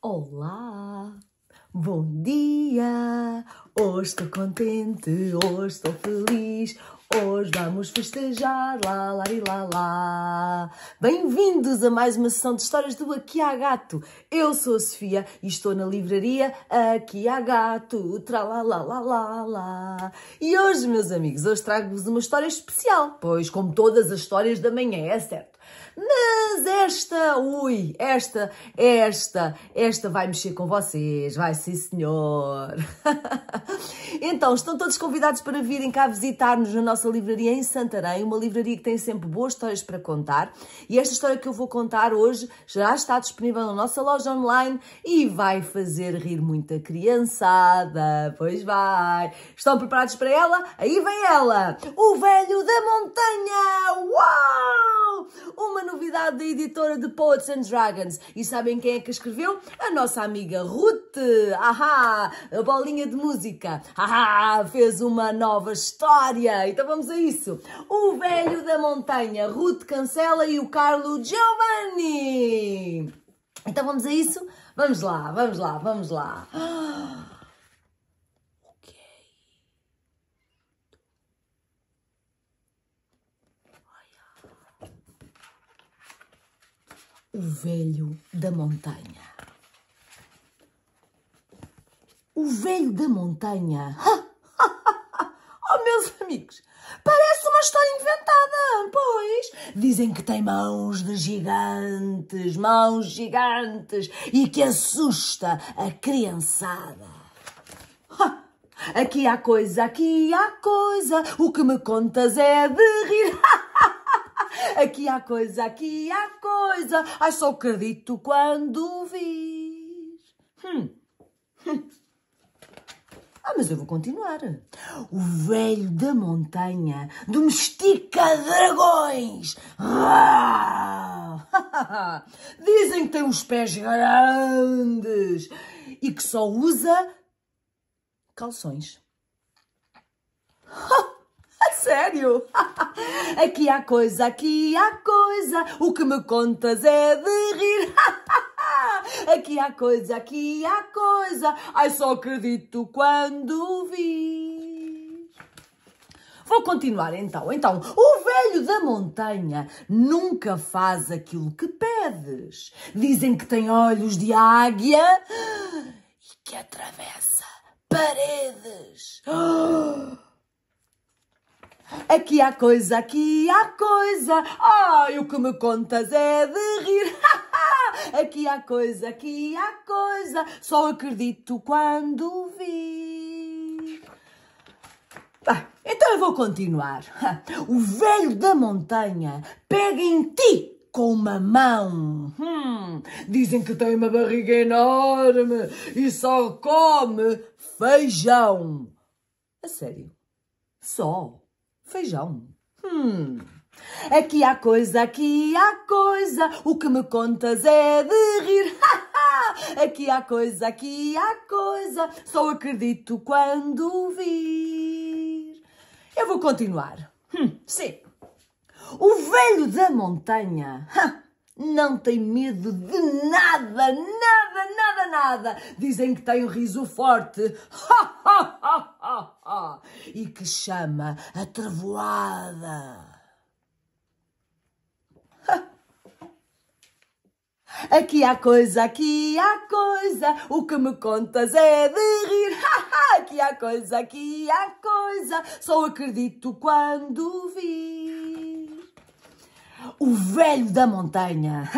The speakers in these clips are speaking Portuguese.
Olá, bom dia! Hoje estou contente, hoje estou feliz, hoje vamos festejar, lá, lá, e lá, lá. Bem-vindos a mais uma sessão de histórias do Aqui a Gato. Eu sou a Sofia e estou na livraria Aqui a Gato, tra lá, lá, lá, lá, lá. E hoje, meus amigos, hoje trago-vos uma história especial, pois como todas as histórias da manhã, é certo mas esta, ui, esta, esta, esta vai mexer com vocês, vai sim senhor. então, estão todos convidados para virem cá visitar-nos na nossa livraria em Santarém, uma livraria que tem sempre boas histórias para contar. E esta história que eu vou contar hoje já está disponível na nossa loja online e vai fazer rir muita criançada, pois vai. Estão preparados para ela? Aí vem ela, o velho da montanha! Uau! da editora de Poets and Dragons. E sabem quem é que escreveu? A nossa amiga Ruth. Ahá, a bolinha de música. Ahá, fez uma nova história. Então vamos a isso. O Velho da Montanha, Ruth Cancela e o Carlo Giovanni. Então vamos a isso? Vamos lá, vamos lá, vamos lá. Ah! o velho da montanha. O velho da montanha. oh, meus amigos, parece uma história inventada, pois. Dizem que tem mãos de gigantes, mãos gigantes, e que assusta a criançada. Aqui há coisa, aqui há coisa, o que me contas é de rir. Aqui há coisa, aqui há coisa. Ai, só acredito quando vir. Hum. hum. Ah, mas eu vou continuar. O velho da montanha domestica dragões. Dizem que tem os pés grandes e que só usa calções. sério. Aqui há coisa, aqui há coisa, o que me contas é de rir. Aqui há coisa, aqui há coisa, ai só acredito quando vi. Vou continuar então. Então, o velho da montanha nunca faz aquilo que pedes. Dizem que tem olhos de águia e que atravessa paredes. Oh! Aqui é há coisa, aqui há coisa. Ai, e o que me contas é de rir. aqui é há coisa, aqui há coisa. Só acredito quando vi. Ah, então eu vou continuar. O velho da montanha pega em ti com uma mão. Hum, dizem que tem uma barriga enorme e só come feijão. A sério? Só? feijão. Hum. Aqui é há coisa, aqui há coisa, o que me contas é de rir. aqui é há coisa, aqui há coisa, só acredito quando vir. Eu vou continuar. Hum, sim. O velho da montanha não tem medo de nada, nada, nada, nada. Dizem que tem um riso forte. Ha, ha, e que chama a trevoada. Aqui há coisa, aqui há coisa, o que me contas é de rir. aqui há coisa, aqui há coisa, só acredito quando vi. O velho da montanha.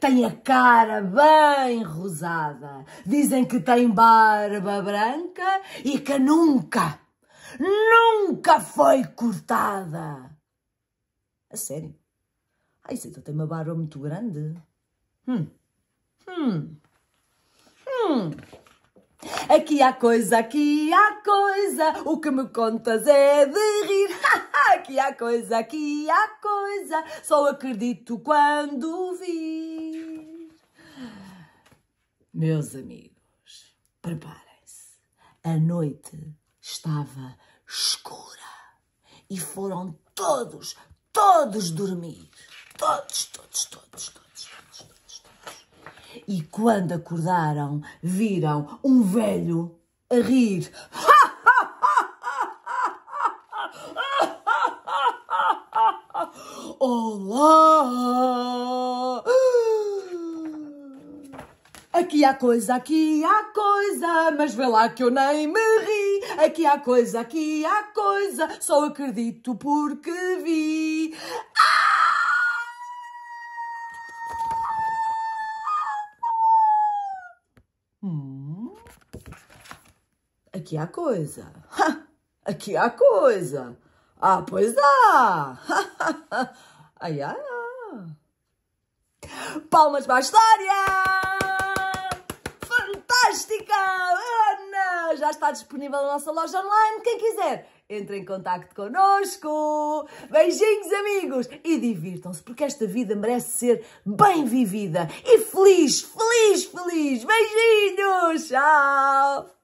Tem a cara bem rosada. Dizem que tem barba branca e que nunca nunca foi cortada. A sério? Ai, ah, isso então tem uma barba muito grande. Hum. Hum. Hum. Aqui há coisa, aqui há coisa, o que me contas é de rir. aqui há coisa, aqui há coisa, só acredito quando vi. Meus amigos, preparem-se. A noite estava escura e foram todos, todos dormir. Todos, todos, todos, todos, todos, todos, todos. E quando acordaram, viram um velho a rir. Olá! Aqui há coisa, aqui há coisa, mas vê lá que eu nem me ri. Aqui é há coisa, aqui há coisa, só acredito porque vi. Ah! Hum. Aqui há coisa. Ha! Aqui há coisa. Ah, pois há. ai, ai, ai. Palmas para a história! Fantástica! já está disponível na nossa loja online. Quem quiser, entre em contato connosco. Beijinhos, amigos, e divirtam-se, porque esta vida merece ser bem vivida e feliz, feliz, feliz. Beijinhos, tchau!